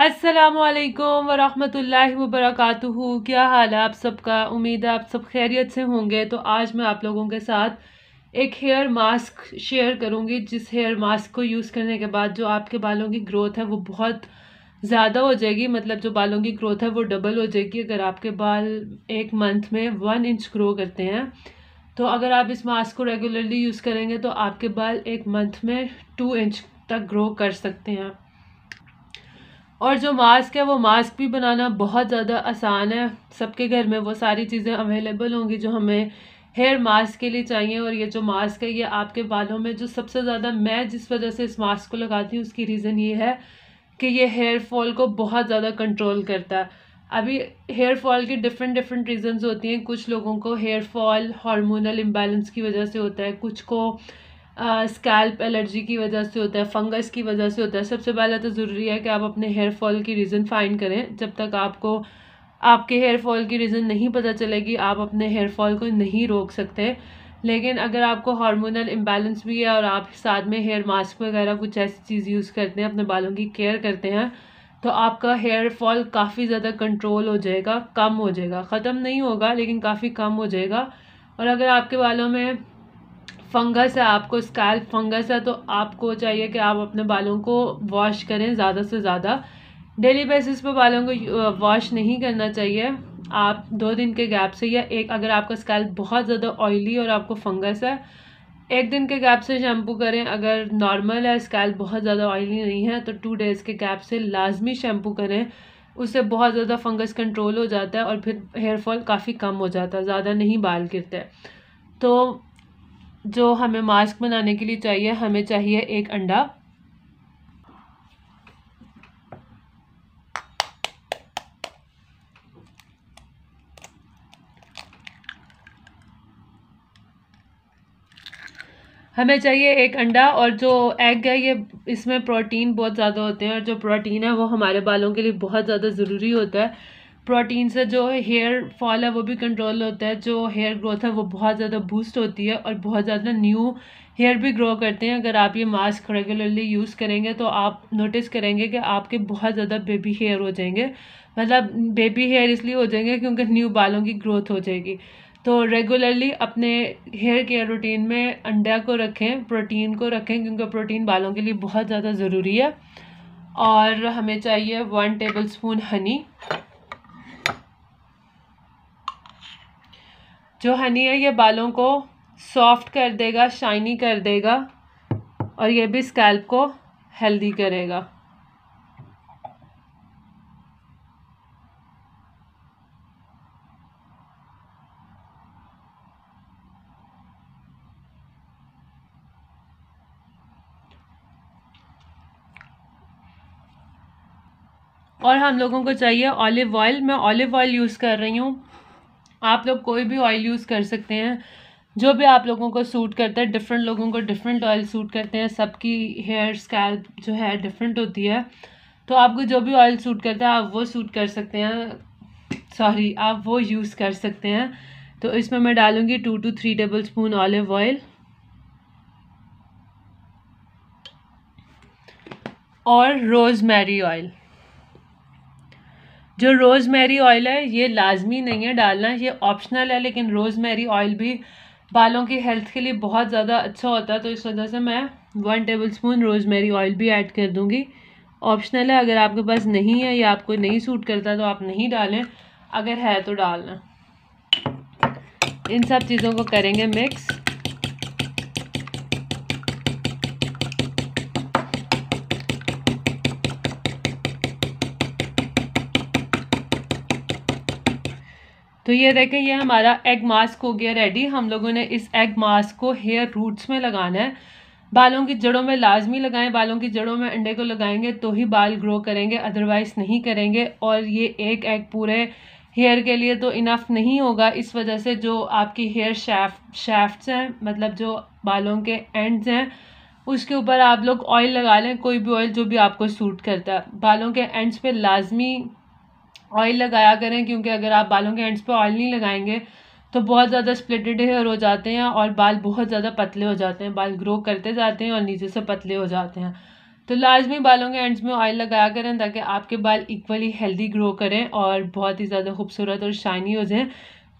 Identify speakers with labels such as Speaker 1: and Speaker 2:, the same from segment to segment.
Speaker 1: असलकम वरहमल वबरक क्या हाल है आप सबका उम्मीद है आप सब खैरियत से होंगे तो आज मैं आप लोगों के साथ एक हेयर मास्क शेयर करूंगी जिस हेयर मास्क को यूज़ करने के बाद जो आपके बालों की ग्रोथ है वो बहुत ज़्यादा हो जाएगी मतलब जो बालों की ग्रोथ है वो डबल हो जाएगी अगर आपके बाल एक मंथ में वन इंच ग्रो करते हैं तो अगर आप इस मास्क को रेगुलरली यूज़ करेंगे तो आपके बाल एक मंथ में टू इंच तक ग्रो कर सकते हैं और जो मास्क है वो मास्क भी बनाना बहुत ज़्यादा आसान है सबके घर में वो सारी चीज़ें अवेलेबल होंगी जो हमें हेयर मास्क के लिए चाहिए और ये जो मास्क है ये आपके बालों में जो सबसे ज़्यादा मैं जिस वजह से इस मास्क को लगाती हूँ उसकी रीज़न ये है कि ये हेयर फॉल को बहुत ज़्यादा कंट्रोल करता है अभी हेयर फॉल के डिफरेंट डिफरेंट रीजंस होती हैं कुछ लोगों को हेयर फॉल हार्मोनल इम्बैलेंस की वजह से होता है कुछ को स्कैल्प एलर्जी की वजह से होता है फंगस की वजह से होता है सबसे पहले तो ज़रूरी है कि आप अपने हेयर फॉल की रीज़न फाइंड करें जब तक आपको आपके हेयर फॉल की रीज़न नहीं पता चलेगी आप अपने हेयर फॉल को नहीं रोक सकते लेकिन अगर आपको हार्मोनल इम्बैलेंस भी है और आप साथ में हेयर मास्क वगैरह कुछ ऐसी चीज़ यूज़ करते हैं अपने बालों की केयर करते हैं तो आपका हेयर फॉल काफ़ी ज़्यादा कंट्रोल हो जाएगा कम हो जाएगा ख़त्म नहीं होगा लेकिन काफ़ी कम हो जाएगा और अगर आपके बालों में फंगस है आपको स्कैल्प फंगस है तो आपको चाहिए कि आप अपने बालों को वॉश करें ज़्यादा से ज़्यादा डेली बेसिस पर बालों को वॉश नहीं करना चाहिए आप दो दिन के गैप से या एक अगर आपका स्कैल्प बहुत ज़्यादा ऑयली और आपको फंगस है एक दिन के गैप से शैम्पू करें अगर नॉर्मल है स्कैल्प बहुत ज़्यादा ऑयली नहीं है तो टू डेज़ के गैप से लाजमी शैम्पू करें उससे बहुत ज़्यादा फंगस कंट्रोल हो जाता है और फिर हेयर फॉल काफ़ी कम हो जाता है ज़्यादा नहीं बाल गिरते तो जो हमें मास्क बनाने के लिए चाहिए हमें चाहिए एक अंडा हमें चाहिए एक अंडा और जो एग है ये इसमें प्रोटीन बहुत ज़्यादा होते हैं और जो प्रोटीन है वो हमारे बालों के लिए बहुत ज़्यादा ज़रूरी होता है प्रोटीन से जो हेयर फॉल है वो भी कंट्रोल होता है जो हेयर ग्रोथ है वो बहुत ज़्यादा बूस्ट होती है और बहुत ज़्यादा न्यू हेयर भी ग्रो करते हैं अगर आप ये मास्क रेगुलरली यूज़ करेंगे तो आप नोटिस करेंगे कि आपके बहुत ज़्यादा बेबी हेयर हो जाएंगे मतलब बेबी हेयर इसलिए हो जाएंगे क्योंकि न्यू बालों की ग्रोथ हो जाएगी तो रेगुलरली अपने हेयर केयर रूटीन में अंडा को रखें प्रोटीन को रखें क्योंकि प्रोटीन बालों के लिए बहुत ज़्यादा ज़रूरी है और हमें चाहिए वन टेबल स्पून हनी जो हनी है ये बालों को सॉफ्ट कर देगा शाइनी कर देगा और ये भी स्कैल्प को हेल्दी करेगा और हम लोगों को चाहिए ऑलिव ऑयल मैं ऑलिव ऑयल यूज़ कर रही हूँ आप लोग कोई भी ऑयल यूज़ कर सकते हैं जो भी आप लोगों को सूट करता है डिफरेंट लोगों को डिफरेंट ऑयल सूट करते हैं सबकी हेयर स्कैल्प जो है डिफरेंट होती है तो आपको जो भी ऑयल सूट करता है आप वो सूट कर सकते हैं सॉरी आप वो यूज़ कर सकते हैं तो इसमें मैं डालूँगी two two three tablespoon olive oil और रोज़मेरी ऑयल जो रोज़ मेरी ऑयल है ये लाजमी नहीं है डालना ये ऑप्शनल है लेकिन रोज़ मेरी ऑयल भी बालों की हेल्थ के लिए बहुत ज़्यादा अच्छा होता है तो इस वजह से मैं वन टेबल स्पून रोज मेरी ऑयल भी ऐड कर दूँगी ऑप्शनल है अगर आपके पास नहीं है या आपको नहीं सूट करता तो आप नहीं डालें अगर है तो डालना इन सब चीज़ों को करेंगे मिक्स तो ये देखें ये हमारा एग मास्क हो गया रेडी हम लोगों ने इस एग मास्क को हेयर रूट्स में लगाना है बालों की जड़ों में लाजमी लगाएं बालों की जड़ों में अंडे को लगाएंगे तो ही बाल ग्रो करेंगे अदरवाइज़ नहीं करेंगे और ये एक एग पूरे हेयर के लिए तो इनफ नहीं होगा इस वजह से जो आपकी हेयर शेफ शैफ्ट हैं मतलब जो बालों के एंड्स हैं उसके ऊपर आप लोग ऑयल लगा लें कोई भी ऑयल जो भी आपको सूट करता है बालों के एंड्स पे लाजमी ऑयल लगाया करें क्योंकि अगर आप बालों के एंड्स पे ऑयल नहीं लगाएंगे तो बहुत ज़्यादा स्प्लिटेड हेयर हो जाते हैं और बाल बहुत ज़्यादा पतले हो जाते हैं बाल ग्रो करते जाते हैं और नीचे से पतले हो जाते हैं तो लाजमी बालों के एंड्स में ऑयल लगाया करें ताकि आपके बाल इक्वली हेल्दी ग्रो करें और बहुत ही ज़्यादा खूबसूरत और शाइनी हो जाएँ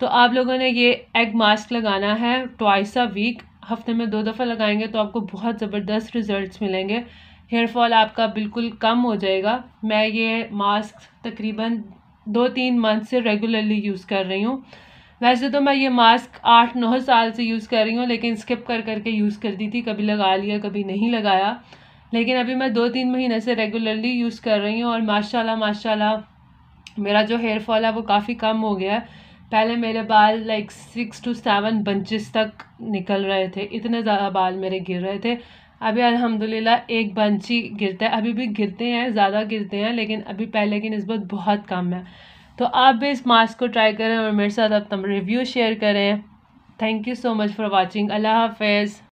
Speaker 1: तो आप लोगों ने ये एग मास्क लगाना है ट्वाइस अ वीक हफ्ते में दो दफ़ा लगाएंगे तो आपको बहुत ज़बरदस्त रिज़ल्ट मिलेंगे हेयर फॉल आपका बिल्कुल कम हो जाएगा मैं ये मास्क तकरीबन दो तीन मंथ से रेगुलरली यूज़ कर रही हूँ वैसे तो मैं ये मास्क आठ नौ साल से यूज़ कर रही हूँ लेकिन स्किप कर करके यूज़ करती थी कभी लगा लिया कभी नहीं लगाया लेकिन अभी मैं दो तीन महीने से रेगुलरली यूज़ कर रही हूँ और माशाल्लाह माशाल्लाह मेरा जो हेयर फॉल है वो काफ़ी कम हो गया है पहले मेरे बाल like six to seven bunches तक निकल रहे थे इतने ज़्यादा बाल मेरे गिर रहे थे अभी अल्हम्दुलिल्लाह एक बंची गिरता है अभी भी गिरते हैं ज़्यादा गिरते हैं लेकिन अभी पहले की नस्बत बहुत कम है तो आप भी इस मास्क को ट्राई करें और मेरे साथ अपना रिव्यू शेयर करें thank you so much for watching अल्लाह हाफ